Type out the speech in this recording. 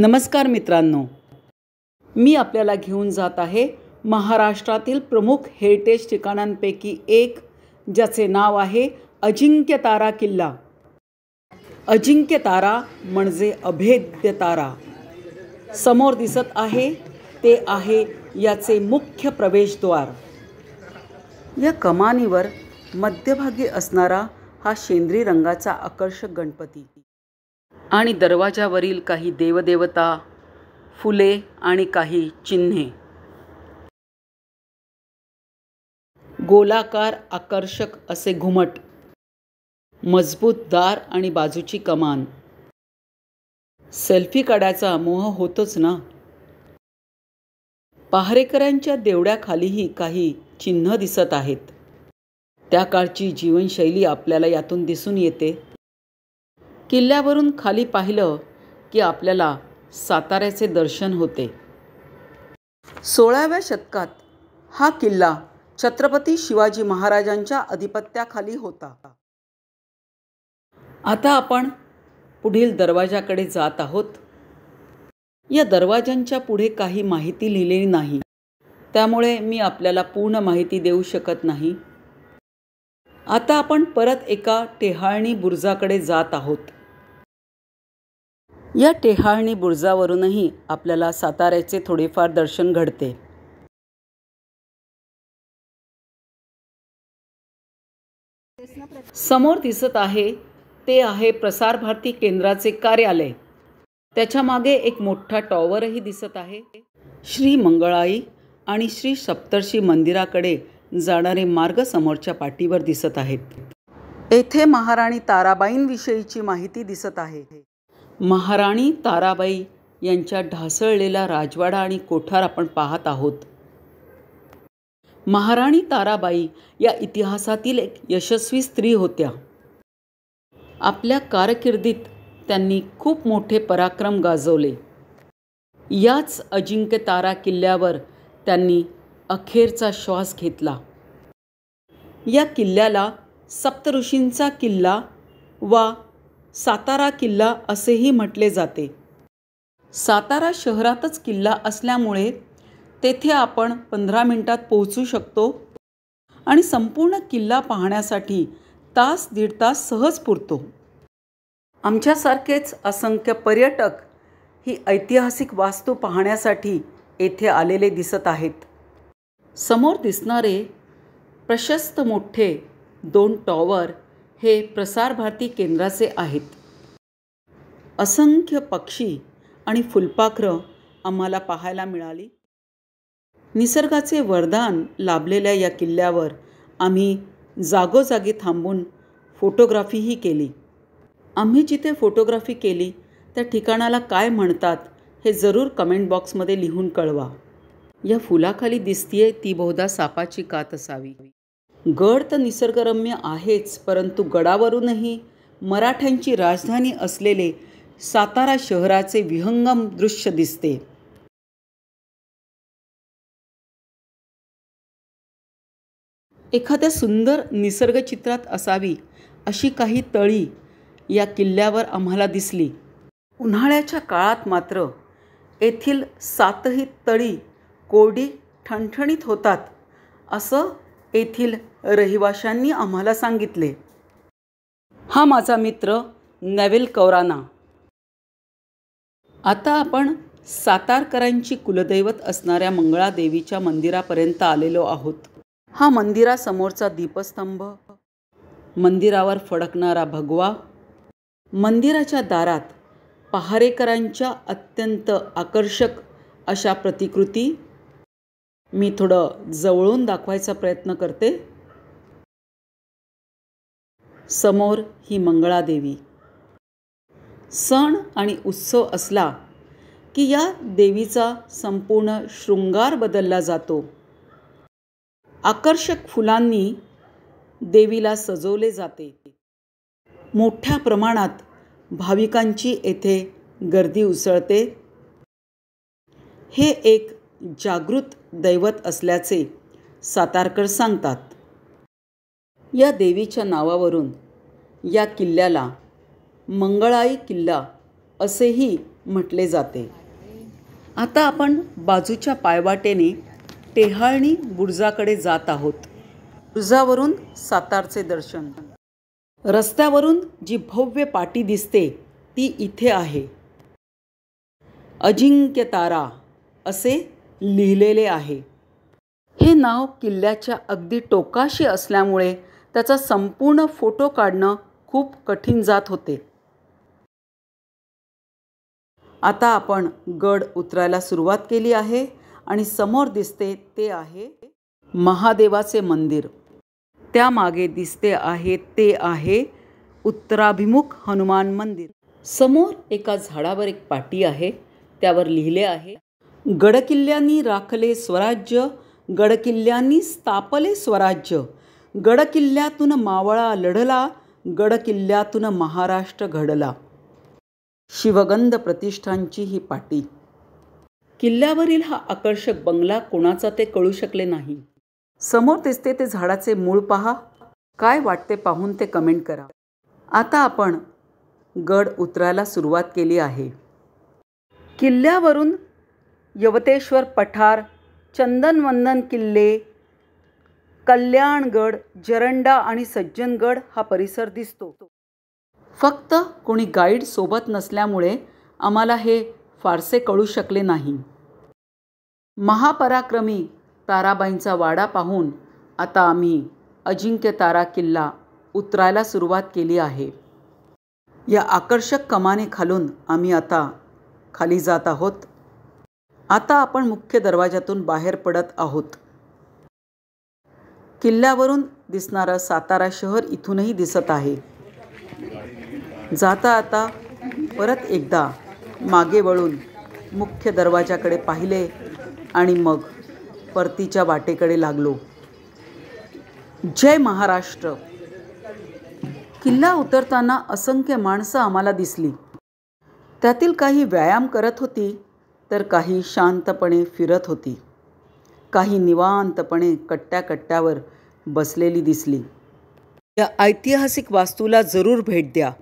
नमस्कार मित्रांनो मी आपल्याला घेऊन जात आहे महाराष्ट्रातील प्रमुख हेरिटेज ठिकाणांपैकी एक ज्याचे नाव आहे अजिंक्यतारा किल्ला अजिंक्य तारा म्हणजे अभेद्य तारा समोर दिसत आहे ते आहे याचे मुख्य प्रवेशद्वार या कमानीवर मध्यभागी असणारा हा शेंद्री रंगाचा आकर्षक गणपती आणि दरवाजावरील काही देवदेवता, फुले आणि काही चिन्हे. गोलाकार आकर्षक असे घुमट. मजबूत दार आणि बाजूची कमान. सेल्फी काढायचा मोह होतोच ना? पहारेकरांच्या देवड्याखालीही काही चिन्ह दिसत आहेत. त्या काळची जीवनशैली आपल्याला यातून दिसून येते. किल्ल्यावरून खाली पाहिलं की आपल्याला साताऱ्याचे दर्शन होते सोळाव्या शतकात हा किल्ला छत्रपती शिवाजी महाराजांच्या अधिपत्याखाली होता आता आपण पुढील दरवाजाकडे जात आहोत या दरवाजांच्या पुढे काही माहिती लिहिलेली नाही त्यामुळे मी आपल्याला पूर्ण माहिती देऊ शकत नाही आता आपण परत एका टेहाळणी बुरुजाकडे जात आहोत या टेहाळणी बुरजावरूनही आपल्याला साताऱ्याचे थोडेफार दर्शन घडते समोर दिसत आहे ते आहे प्रसार भारती केंद्राचे कार्यालय त्याच्या मागे एक मोठा टॉवरही दिसत आहे श्री मंगळाई आणि श्री सप्तर्षी मंदिराकडे जाणारे मार्ग समोरच्या पाठीवर दिसत आहेत येथे महाराणी ताराबाईंविषयीची माहिती दिसत आहे महाराणी ताराबाई यांच्या ढासळलेला राजवाडा आणि कोठार आपण पाहत आहोत महाराणी ताराबाई या इतिहासातील एक यशस्वी स्त्री होत्या आपल्या कारकिर्दीत त्यांनी खूप मोठे पराक्रम गाजवले याच अजिंक्य तारा किल्ल्यावर त्यांनी अखेरचा श्वास घेतला या किल्ल्याला सप्तऋषींचा किल्ला वा सातारा किल्ला असेही म्हटले जाते सातारा शहरातच किल्ला असल्यामुळे तेथे आपण पंधरा मिनटात पोहोचू शकतो आणि संपूर्ण किल्ला पाहण्यासाठी तास दीड तास सहज पुरतो आमच्यासारखेच असंख्य पर्यटक ही ऐतिहासिक वास्तू पाहण्यासाठी येथे आलेले दिसत आहेत समोर दिसणारे प्रशस्त मोठे दोन टॉवर हे प्रसार भारती केंद्राचे आहेत असंख्य पक्षी आणि फुलपाखरं आम्हाला पाहायला मिळाली निसर्गाचे वरदान लाभलेल्या या किल्ल्यावर आम्ही जागोजागी थांबून फोटोग्राफीही केली आम्ही जिथे फोटोग्राफी केली त्या ठिकाणाला काय म्हणतात हे जरूर कमेंट बॉक्समध्ये लिहून कळवा या फुलाखाली दिसतीये ती बहुधा सापाची कात असावी गड तर निसर्गरम्य आहेच परंतु गडावरूनही मराठ्यांची राजधानी असलेले सातारा शहराचे विहंगम दृश्य दिसते एखाद्या सुंदर निसर्गचित्रात असावी अशी काही तळी या किल्ल्यावर आम्हाला दिसली उन्हाळ्याच्या काळात मात्र येथील सातही तळी कोरडी ठणठणीत होतात असं येथील रहिवाशांनी आम्हाला सांगितले हा माझा मित्र नवेल कौराना आता आपण सातारकरांची कुलदैवत असणाऱ्या मंगळादेवीच्या मंदिरापर्यंत आलेलो आहोत हा मंदिरासमोरचा दीपस्तंभ मंदिरावर फडकणारा भगवा मंदिराच्या दारात पहारेकरांच्या अत्यंत आकर्षक अशा प्रतिकृती मी थोडं जवळून दाखवायचा प्रयत्न करते समोर ही मंगळादेवी सण आणि उत्सव असला की या देवीचा संपूर्ण शृंगार बदलला जातो आकर्षक फुलांनी देवीला सजवले जाते मोठ्या प्रमाणात भाविकांची येथे गर्दी उसळते हे एक जागृत दैवत असल्याचे सातारकर सांगतात या देवीच्या नावावरून या किल्ल्याला मंगळाई किल्ला असेही म्हटले जाते आता आपण बाजूच्या पायवाटेने टेहाळणी बुर्जाकडे जात आहोत बुर्जावरून सातारचे दर्शन रस्त्यावरून जी भव्य पाटी दिसते ती इथे आहे अजिंक्य तारा असे लिहिलेले आहे हे नाव किल्ल्याच्या अगदी टोकाशी असल्यामुळे त्याचा संपूर्ण फोटो काढणं खूप कठीण जात होते आता आपण गड उतरायला सुरुवात केली आहे आणि समोर दिसते ते आहे महादेवाचे मंदिर त्यामागे दिसते आहे ते आहे उत्तराभिमुख हनुमान मंदिर समोर एका झाडावर एक पाटी आहे त्यावर लिहिले आहे गडकिल्ल्यांनी राखले स्वराज्य गडकिल्ल्यांनी स्थापले स्वराज्य गडकिल्ल्यातून मावळा लढला गडकिल्ल्यातून महाराष्ट्र घडला शिवगंध प्रतिष्ठानची ही पाटी किल्ल्यावरील हा आकर्षक बंगला कोणाचा ते कळू शकले नाही समोर दिसते ते झाडाचे मूळ पहा काय वाटते पाहून ते कमेंट करा आता आपण गड उतरायला सुरुवात केली आहे किल्ल्यावरून यवतेश्वर पठार चंदनवंदन किल्ले कल्याणगड जरंडा आणि सज्जनगड हा परिसर दिसतो फक्त कोणी गाईड सोबत नसल्यामुळे आम्हाला हे फारसे कळू शकले नाही महापराक्रमी ताराबाईंचा वाडा पाहून आता आम्ही अजिंक्य तारा किल्ला उतरायला सुरुवात केली आहे या आकर्षक कमाने खालून आम्ही आता खाली जात आहोत आता आपण मुख्य दरवाजातून बाहेर पडत आहोत किल्ल्यावरून दिसणारं सातारा शहर इथूनही दिसत आहे जाता आता परत एकदा मागे वळून मुख्य दरवाजाकडे पाहिले आणि मग परतीच्या वाटेकडे लागलो जय महाराष्ट्र किल्ला उतरताना असंख्य माणसं आम्हाला दिसली त्यातील काही व्यायाम करत होती तर काही शांतपणे फिरत होती काही निवांतपणे कट्ट्या कट्ट्यावर बसलेली दिसली या ऐतिहासिक वास्तूला जरूर भेट द्या